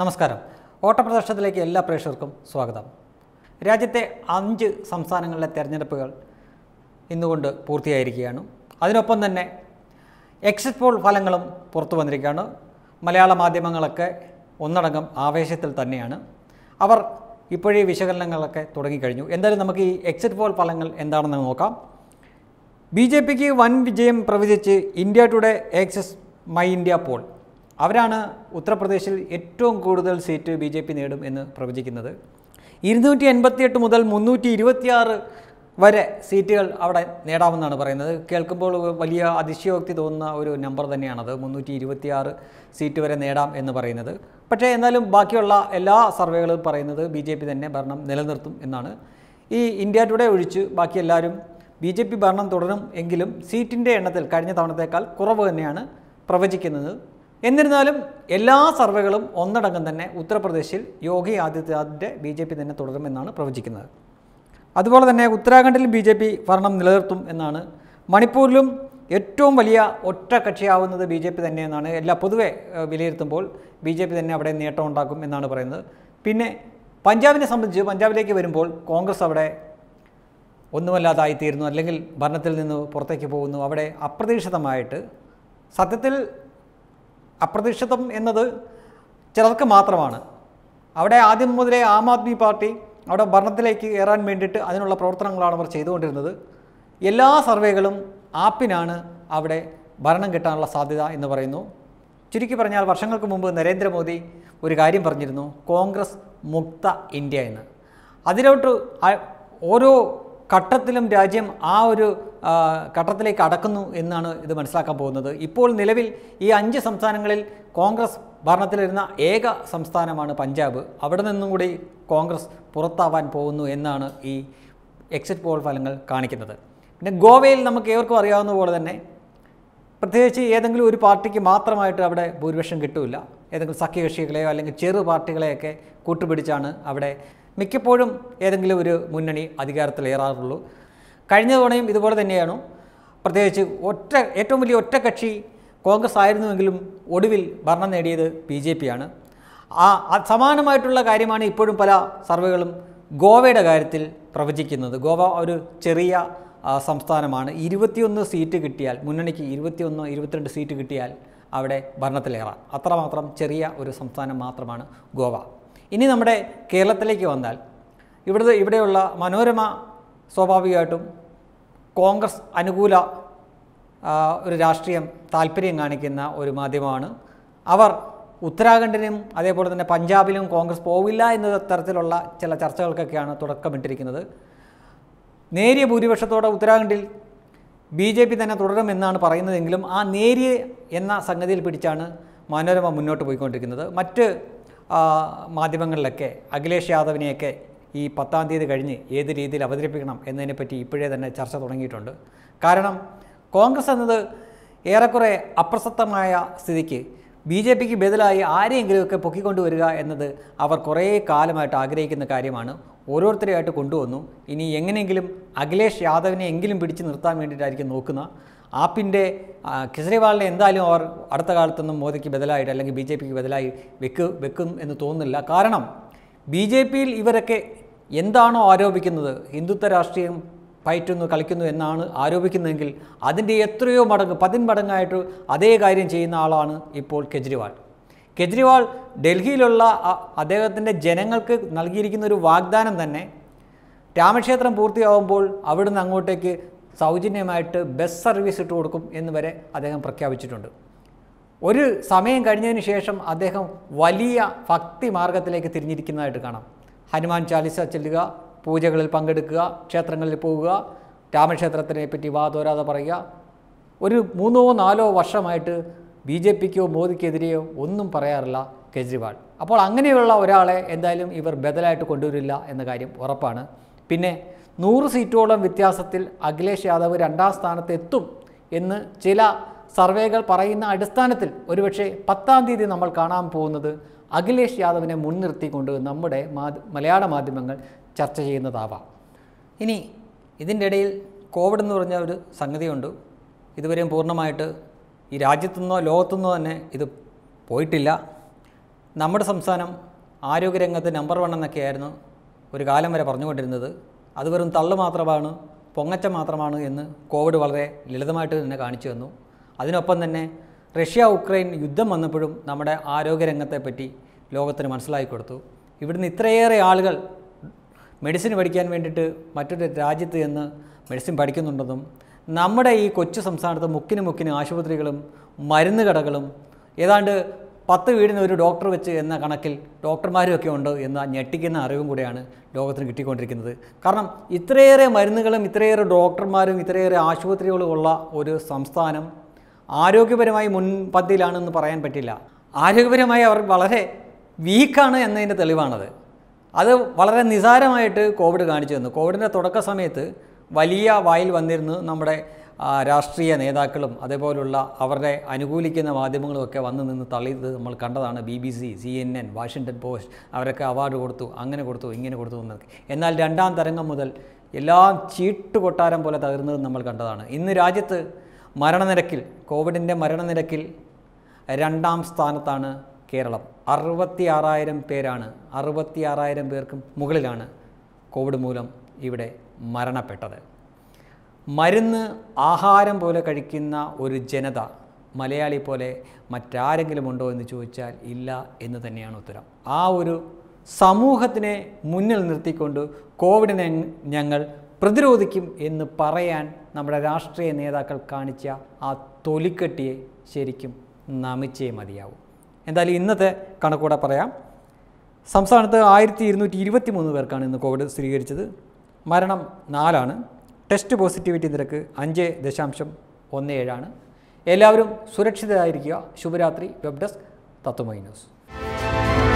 നമസ്കാരം ഓട്ടപ്രദർശനത്തിലേക്ക് എല്ലാ പ്രേക്ഷകർക്കും സ്വാഗതം രാജ്യത്തെ അഞ്ച് സംസ്ഥാനങ്ങളിലെ തെരഞ്ഞെടുപ്പുകൾ ഇന്നുകൊണ്ട് പൂർത്തിയായിരിക്കുകയാണ് അതിനൊപ്പം തന്നെ എക്സിറ്റ് പോൾ ഫലങ്ങളും പുറത്തു വന്നിരിക്കുകയാണ് മലയാള മാധ്യമങ്ങളൊക്കെ ഒന്നടങ്കം ആവേശത്തിൽ തന്നെയാണ് അവർ ഇപ്പോഴേ വിശകലനങ്ങളൊക്കെ തുടങ്ങിക്കഴിഞ്ഞു എന്തായാലും നമുക്ക് ഈ എക്സിറ്റ് പോൾ ഫലങ്ങൾ എന്താണെന്ന് നോക്കാം ബി ജെ പിക്ക് വൻ വിജയം പ്രവചിച്ച് India Today Axis My India poll അവരാണ് ഉത്തർപ്രദേശിൽ ഏറ്റവും കൂടുതൽ സീറ്റ് ബി ജെ പി നേടും എന്ന് പ്രവചിക്കുന്നത് ഇരുന്നൂറ്റി എൺപത്തിയെട്ട് മുതൽ മുന്നൂറ്റി ഇരുപത്തിയാറ് വരെ സീറ്റുകൾ അവിടെ നേടാമെന്നാണ് പറയുന്നത് കേൾക്കുമ്പോൾ വലിയ അതിശയോക്തി തോന്നുന്ന ഒരു നമ്പർ തന്നെയാണത് മുന്നൂറ്റി ഇരുപത്തിയാറ് സീറ്റ് വരെ നേടാം എന്ന് പറയുന്നത് പക്ഷേ എന്നാലും ബാക്കിയുള്ള എല്ലാ സർവേകളും പറയുന്നത് ബി ജെ പി തന്നെ ഭരണം നിലനിർത്തും എന്നാണ് ഈ ഇന്ത്യ ടുഡേ ഒഴിച്ച് ബാക്കി എല്ലാവരും ബി ജെ പി ഭരണം തുടരും എങ്കിലും സീറ്റിൻ്റെ എണ്ണത്തിൽ കഴിഞ്ഞ തവണത്തേക്കാൾ കുറവ് തന്നെയാണ് പ്രവചിക്കുന്നത് എന്നിരുന്നാലും എല്ലാ സർവേകളും ഒന്നടങ്കം തന്നെ ഉത്തർപ്രദേശിൽ യോഗി ആദിത്യനാഥിൻ്റെ ബി ജെ പി തന്നെ തുടരുമെന്നാണ് പ്രവചിക്കുന്നത് അതുപോലെ തന്നെ ഉത്തരാഖണ്ഡിലും ബി ജെ പി ഭരണം നിലനിർത്തും എന്നാണ് മണിപ്പൂരിലും ഏറ്റവും വലിയ ഒറ്റ കക്ഷിയാവുന്നത് ബി ജെ പി തന്നെയെന്നാണ് എല്ലാ പൊതുവെ വിലയിരുത്തുമ്പോൾ ബി ജെ പി തന്നെ അവിടെ നേട്ടം ഉണ്ടാക്കും എന്നാണ് പറയുന്നത് പിന്നെ പഞ്ചാബിനെ സംബന്ധിച്ച് പഞ്ചാബിലേക്ക് വരുമ്പോൾ കോൺഗ്രസ് അവിടെ ഒന്നുമല്ലാതായിത്തീരുന്നു അല്ലെങ്കിൽ ഭരണത്തിൽ നിന്ന് പുറത്തേക്ക് പോകുന്നു അവിടെ അപ്രതീക്ഷിതമായിട്ട് സത്യത്തിൽ അപ്രതീക്ഷിതം എന്നത് ചിലർക്ക് മാത്രമാണ് അവിടെ ആദ്യം മുതലേ ആം ആദ്മി പാർട്ടി അവിടെ ഭരണത്തിലേക്ക് കയറാൻ വേണ്ടിയിട്ട് അതിനുള്ള പ്രവർത്തനങ്ങളാണ് അവർ ചെയ്തുകൊണ്ടിരുന്നത് എല്ലാ സർവേകളും ആപ്പിനാണ് അവിടെ ഭരണം കിട്ടാനുള്ള സാധ്യത എന്ന് പറയുന്നു ചുരുക്കി പറഞ്ഞാൽ വർഷങ്ങൾക്ക് മുമ്പ് നരേന്ദ്രമോദി ഒരു കാര്യം പറഞ്ഞിരുന്നു കോൺഗ്രസ് മുക്ത ഇന്ത്യ എന്ന് അതിലോട്ട് ഓരോ ഘട്ടത്തിലും രാജ്യം ആ ഒരു ഘട്ടത്തിലേക്ക് അടക്കുന്നു എന്നാണ് ഇത് മനസ്സിലാക്കാൻ പോകുന്നത് ഇപ്പോൾ നിലവിൽ ഈ അഞ്ച് സംസ്ഥാനങ്ങളിൽ കോൺഗ്രസ് ഭരണത്തിലിരുന്ന ഏക സംസ്ഥാനമാണ് പഞ്ചാബ് അവിടെ നിന്നും കൂടി കോൺഗ്രസ് പുറത്താവാൻ പോകുന്നു എന്നാണ് ഈ എക്സിറ്റ് പോൾ ഫലങ്ങൾ കാണിക്കുന്നത് പിന്നെ ഗോവയിൽ നമുക്ക് ഏവർക്കും അറിയാവുന്ന പോലെ തന്നെ പ്രത്യേകിച്ച് ഏതെങ്കിലും ഒരു പാർട്ടിക്ക് മാത്രമായിട്ട് അവിടെ ഭൂരിപക്ഷം കിട്ടില്ല ഏതെങ്കിലും സഖ്യകക്ഷികളെയോ അല്ലെങ്കിൽ ചെറു പാർട്ടികളെയൊക്കെ കൂട്ടുപിടിച്ചാണ് അവിടെ മിക്കപ്പോഴും ഏതെങ്കിലും ഒരു മുന്നണി അധികാരത്തിലേറാറുള്ളൂ കഴിഞ്ഞ തവണയും ഇതുപോലെ തന്നെയാണ് പ്രത്യേകിച്ച് ഒറ്റ ഏറ്റവും വലിയ ഒറ്റ കക്ഷി കോൺഗ്രസ് ആയിരുന്നുവെങ്കിലും ഒടുവിൽ ഭരണം നേടിയത് ബി ജെ ആണ് ആ സമാനമായിട്ടുള്ള കാര്യമാണ് ഇപ്പോഴും പല സർവേകളും ഗോവയുടെ കാര്യത്തിൽ പ്രവചിക്കുന്നത് ഗോവ ഒരു ചെറിയ സംസ്ഥാനമാണ് ഇരുപത്തിയൊന്ന് സീറ്റ് കിട്ടിയാൽ മുന്നണിക്ക് ഇരുപത്തിയൊന്ന് ഇരുപത്തിരണ്ട് സീറ്റ് കിട്ടിയാൽ അവിടെ ഭരണത്തിലേറാം അത്രമാത്രം ചെറിയ ഒരു സംസ്ഥാനം മാത്രമാണ് ഗോവ ഇനി നമ്മുടെ കേരളത്തിലേക്ക് വന്നാൽ ഇവിടുത്തെ ഇവിടെയുള്ള മനോരമ സ്വാഭാവികമായിട്ടും കോൺഗ്രസ് അനുകൂല ഒരു രാഷ്ട്രീയം താല്പര്യം കാണിക്കുന്ന ഒരു മാധ്യമമാണ് അവർ ഉത്തരാഖണ്ഡിനും അതേപോലെ തന്നെ പഞ്ചാബിലും കോൺഗ്രസ് പോവില്ല എന്ന തരത്തിലുള്ള ചില ചർച്ചകൾക്കൊക്കെയാണ് തുടക്കമിട്ടിരിക്കുന്നത് നേരിയ ഭൂരിപക്ഷത്തോടെ ഉത്തരാഖണ്ഡിൽ ബി ജെ പി തന്നെ തുടരുമെന്നാണ് പറയുന്നതെങ്കിലും ആ നേരിയ എന്ന സംഗതിയിൽ പിടിച്ചാണ് മനോരമ മുന്നോട്ട് പോയിക്കൊണ്ടിരിക്കുന്നത് മറ്റ് മാധ്യമങ്ങളിലൊക്കെ അഖിലേഷ് യാദവിനെയൊക്കെ ഈ പത്താം തീയതി കഴിഞ്ഞ് ഏത് രീതിയിൽ അവതരിപ്പിക്കണം എന്നതിനെപ്പറ്റി ഇപ്പോഴേ തന്നെ ചർച്ച തുടങ്ങിയിട്ടുണ്ട് കാരണം കോൺഗ്രസ് എന്നത് ഏറെക്കുറെ അപ്രസക്തമായ സ്ഥിതിക്ക് ബി ജെ പിക്ക് ബദലായി ആരെയെങ്കിലുമൊക്കെ പൊക്കിക്കൊണ്ടുവരിക എന്നത് അവർ കുറേ കാലമായിട്ട് ആഗ്രഹിക്കുന്ന കാര്യമാണ് ഓരോരുത്തരെയായിട്ട് കൊണ്ടുവന്നു ഇനി എങ്ങനെയെങ്കിലും അഖിലേഷ് യാദവിനെ എങ്കിലും പിടിച്ചു നിർത്താൻ വേണ്ടിയിട്ടായിരിക്കും നോക്കുന്ന ആപ്പിൻ്റെ കെജ്രിവാളിനെ എന്തായാലും അവർ അടുത്ത കാലത്തൊന്നും മോദിക്ക് ബദലായിട്ട് അല്ലെങ്കിൽ ബി ജെ പിക്ക് ബദലായി വെക്ക് വെക്കും എന്ന് തോന്നുന്നില്ല കാരണം ബി ജെ പിയിൽ ഇവരൊക്കെ എന്താണോ ആരോപിക്കുന്നത് ഹിന്ദുത്വ രാഷ്ട്രീയം പയറ്റുന്നു കളിക്കുന്നു എന്നാണ് ആരോപിക്കുന്നതെങ്കിൽ അതിൻ്റെ എത്രയോ മടങ്ങ് പതിന്മടങ്ങായിട്ട് അതേ കാര്യം ചെയ്യുന്ന ആളാണ് ഇപ്പോൾ കെജ്രിവാൾ കെജ്രിവാൾ ഡൽഹിയിലുള്ള അദ്ദേഹത്തിൻ്റെ ജനങ്ങൾക്ക് നൽകിയിരിക്കുന്ന ഒരു വാഗ്ദാനം തന്നെ രാമക്ഷേത്രം പൂർത്തിയാവുമ്പോൾ അവിടുന്ന് അങ്ങോട്ടേക്ക് സൗജന്യമായിട്ട് ബസ് സർവീസ് ഇട്ട് കൊടുക്കും എന്ന് വരെ അദ്ദേഹം പ്രഖ്യാപിച്ചിട്ടുണ്ട് ഒരു സമയം കഴിഞ്ഞതിന് ശേഷം അദ്ദേഹം വലിയ ഭക്തി മാർഗത്തിലേക്ക് തിരിഞ്ഞിരിക്കുന്നതായിട്ട് കാണാം ഹനുമാൻ ചാലിസ ചെല്ലുക പൂജകളിൽ പങ്കെടുക്കുക ക്ഷേത്രങ്ങളിൽ പോവുക രാമക്ഷേത്രത്തിനെ പറ്റി വാതോരാതെ പറയുക ഒരു മൂന്നോ നാലോ വർഷമായിട്ട് ബി ജെ പിക്കോ മോദിക്കെതിരെയോ ഒന്നും പറയാറില്ല കെജ്രിവാൾ അപ്പോൾ അങ്ങനെയുള്ള ഒരാളെ എന്തായാലും ഇവർ ബദലായിട്ട് കൊണ്ടുവരില്ല എന്ന കാര്യം ഉറപ്പാണ് പിന്നെ നൂറ് സീറ്റോളം വ്യത്യാസത്തിൽ അഖിലേഷ് യാദവ് രണ്ടാം സ്ഥാനത്തെത്തും എന്ന് ചില സർവേകൾ പറയുന്ന അടിസ്ഥാനത്തിൽ ഒരുപക്ഷെ പത്താം തീയതി നമ്മൾ കാണാൻ പോകുന്നത് അഖിലേഷ് യാദവിനെ മുൻനിർത്തിക്കൊണ്ട് നമ്മുടെ മലയാള മാധ്യമങ്ങൾ ചർച്ച ചെയ്യുന്നതാവാം ഇനി ഇതിൻ്റെ ഇടയിൽ കോവിഡ് എന്ന് പറഞ്ഞ ഒരു സംഗതിയുണ്ട് ഇതുവരെയും പൂർണ്ണമായിട്ട് ഈ രാജ്യത്തുനിന്നോ ലോകത്തുനിന്നോ തന്നെ ഇത് പോയിട്ടില്ല നമ്മുടെ സംസ്ഥാനം ആരോഗ്യരംഗത്ത് നമ്പർ വൺ എന്നൊക്കെയായിരുന്നു ഒരു കാലം വരെ പറഞ്ഞുകൊണ്ടിരുന്നത് അത് വെറും തള്ളു മാത്രമാണ് പൊങ്ങച്ച മാത്രമാണ് എന്ന് കോവിഡ് വളരെ ലളിതമായിട്ട് തന്നെ കാണിച്ചു തന്നു അതിനൊപ്പം തന്നെ റഷ്യ ഉക്രൈൻ യുദ്ധം വന്നപ്പോഴും നമ്മുടെ ആരോഗ്യരംഗത്തെ പറ്റി ലോകത്തിന് മനസ്സിലാക്കി കൊടുത്തു ഇവിടുന്ന് ഇത്രയേറെ ആളുകൾ മെഡിസിൻ പഠിക്കാൻ വേണ്ടിയിട്ട് മറ്റൊരു രാജ്യത്ത് ചെന്ന് മെഡിസിൻ പഠിക്കുന്നുണ്ടെന്നും നമ്മുടെ ഈ കൊച്ചു സംസ്ഥാനത്ത് മുക്കിന് മുക്കിന് ആശുപത്രികളും മരുന്ന് കടകളും ഏതാണ്ട് പത്ത് വീടിന് ഒരു ഡോക്ടർ വെച്ച് എന്ന കണക്കിൽ ഡോക്ടർമാരുമൊക്കെ ഉണ്ട് എന്ന ഞെട്ടിക്കുന്ന അറിവും കൂടെയാണ് ലോകത്തിന് കിട്ടിക്കൊണ്ടിരിക്കുന്നത് കാരണം ഇത്രയേറെ മരുന്നുകളും ഇത്രയേറെ ഡോക്ടർമാരും ഇത്രയേറെ ആശുപത്രികളും ഉള്ള ഒരു സംസ്ഥാനം ആരോഗ്യപരമായി മുൻപന്തിയിലാണെന്ന് പറയാൻ പറ്റില്ല ആരോഗ്യപരമായി അവർ വളരെ വീക്കാണ് എന്നതിൻ്റെ തെളിവാണത് അത് വളരെ നിസാരമായിട്ട് കോവിഡ് കാണിച്ചു തന്നു കോവിഡിൻ്റെ തുടക്ക സമയത്ത് വലിയ വായിൽ വന്നിരുന്ന് നമ്മുടെ രാഷ്ട്രീയ നേതാക്കളും അതേപോലുള്ള അവരുടെ അനുകൂലിക്കുന്ന മാധ്യമങ്ങളുമൊക്കെ വന്ന് നിന്ന് തള്ളിയത് നമ്മൾ കണ്ടതാണ് B B C C N N Washington Post അവരൊക്കെ അവാർഡ് കൊടുത്തു അങ്ങനെ കൊടുത്തു ഇങ്ങനെ കൊടുത്തു എന്നൊക്കെ എന്നാൽ രണ്ടാം തരംഗം മുതൽ എല്ലാം ചീട്ട് കൊട്ടാരം പോലെ തകർന്നത് നമ്മൾ കണ്ടതാണ് ഇന്ന് രാജ്യത്ത് മരണനിരക്കിൽ കോവിഡിൻ്റെ മരണനിരക്കിൽ രണ്ടാം സ്ഥാനത്താണ് കേരളം അറുപത്തി ആറായിരം പേരാണ് അറുപത്തി ആറായിരം പേർക്കും മുകളിലാണ് കോവിഡ് മൂലം ഇവിടെ മരണപ്പെട്ടത് മരുന്ന് ആഹാരം പോലെ കഴിക്കുന്ന ഒരു ജനത മലയാളി പോലെ മറ്റാരെങ്കിലും ഉണ്ടോ എന്ന് ചോദിച്ചാൽ ഇല്ല എന്ന് തന്നെയാണ് ഉത്തരം ആ ഒരു സമൂഹത്തിനെ മുന്നിൽ നിർത്തിക്കൊണ്ട് കോവിഡിനെ ഞങ്ങൾ പ്രതിരോധിക്കും എന്ന് പറയാൻ നമ്മുടെ രാഷ്ട്രീയ നേതാക്കൾ കാണിച്ച ആ തൊലിക്കെട്ടിയെ ശരിക്കും നമിച്ചേ മതിയാവും എന്തായാലും ഇന്നത്തെ കണക്കൂടെ പറയാം സംസ്ഥാനത്ത് ആയിരത്തി ഇരുന്നൂറ്റി ഇരുപത്തി മൂന്ന് പേർക്കാണ് ഇന്ന് കോവിഡ് സ്ഥിരീകരിച്ചത് മരണം നാലാണ് ടെസ്റ്റ് പോസിറ്റിവിറ്റി നിരക്ക് അഞ്ച് ദശാംശം ഒന്ന് ഏഴാണ് എല്ലാവരും സുരക്ഷിതരായിരിക്കുക ശുഭരാത്രി വെബ് ഡെസ്ക് തത്വമൈ ന്യൂസ്